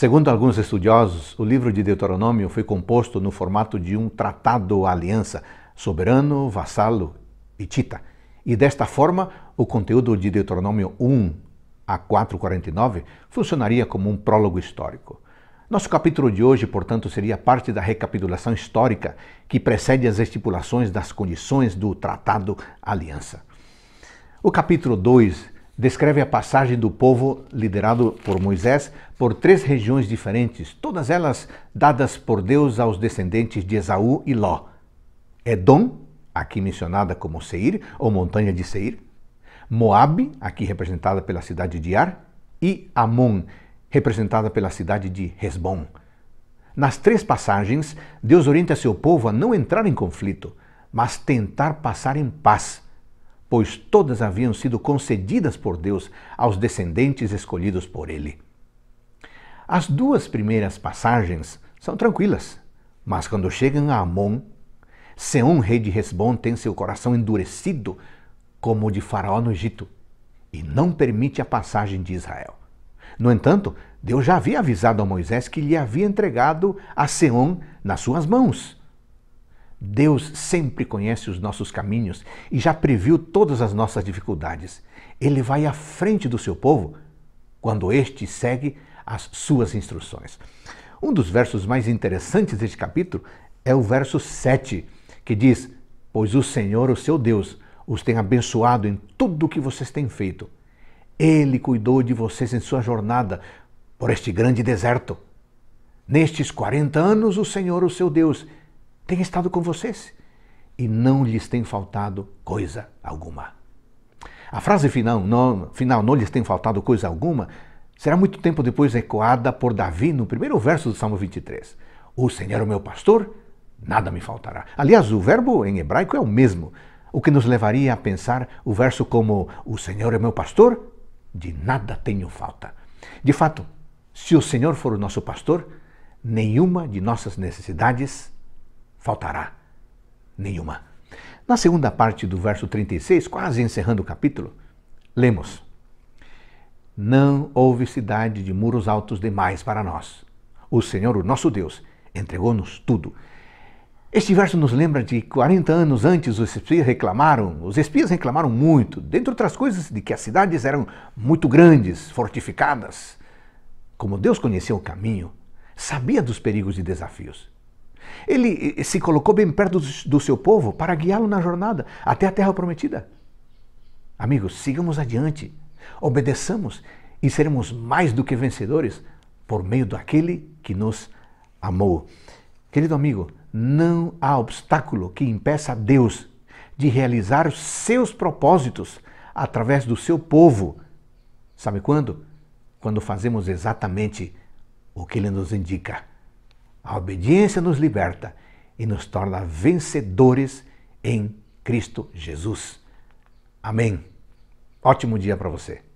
Segundo alguns estudiosos, o livro de Deuteronômio foi composto no formato de um tratado-aliança, soberano, vassalo e tita. E desta forma, o conteúdo de Deuteronômio 1 a 449 funcionaria como um prólogo histórico. Nosso capítulo de hoje, portanto, seria parte da recapitulação histórica que precede as estipulações das condições do Tratado Aliança. O capítulo 2 descreve a passagem do povo liderado por Moisés por três regiões diferentes, todas elas dadas por Deus aos descendentes de Esaú e Ló: Edom, aqui mencionada como Seir ou Montanha de Seir, Moabe, aqui representada pela cidade de Ar, e Amon, representada pela cidade de Hezbon. Nas três passagens, Deus orienta seu povo a não entrar em conflito, mas tentar passar em paz pois todas haviam sido concedidas por Deus aos descendentes escolhidos por ele. As duas primeiras passagens são tranquilas, mas quando chegam a Amon, Seon, rei de Resbon, tem seu coração endurecido como o de Faraó no Egito e não permite a passagem de Israel. No entanto, Deus já havia avisado a Moisés que lhe havia entregado a Seon nas suas mãos Deus sempre conhece os nossos caminhos e já previu todas as nossas dificuldades. Ele vai à frente do seu povo quando este segue as suas instruções. Um dos versos mais interessantes deste capítulo é o verso 7, que diz: Pois o Senhor, o seu Deus, os tem abençoado em tudo o que vocês têm feito. Ele cuidou de vocês em sua jornada por este grande deserto. Nestes 40 anos, o Senhor, o seu Deus, tem estado com vocês e não lhes tem faltado coisa alguma. A frase final não, final, não lhes tem faltado coisa alguma, será muito tempo depois ecoada por Davi no primeiro verso do Salmo 23. O Senhor é o meu pastor, nada me faltará. Aliás, o verbo em hebraico é o mesmo, o que nos levaria a pensar o verso como O Senhor é meu pastor, de nada tenho falta. De fato, se o Senhor for o nosso pastor, nenhuma de nossas necessidades faltará nenhuma. Na segunda parte do verso 36, quase encerrando o capítulo, lemos: Não houve cidade de muros altos demais para nós. O Senhor, o nosso Deus, entregou-nos tudo. Este verso nos lembra de 40 anos antes os espias reclamaram, os espias reclamaram muito, dentre outras coisas, de que as cidades eram muito grandes, fortificadas. Como Deus conhecia o caminho, sabia dos perigos e desafios. Ele eh, eh, se colocou bem perto do seu povo para guiá-lo na jornada até a terra prometida. Amigos, sigamos adiante, obedeçamos e seremos mais do que vencedores por meio daquele que nos amou. Querido amigo, não há obstáculo que impeça a Deus de realizar os seus propósitos através do seu povo. Sabe quando? Quando fazemos exatamente o que ele nos indica. A obediência nos liberta e nos torna vencedores em Cristo Jesus. Amém. Ótimo dia para você.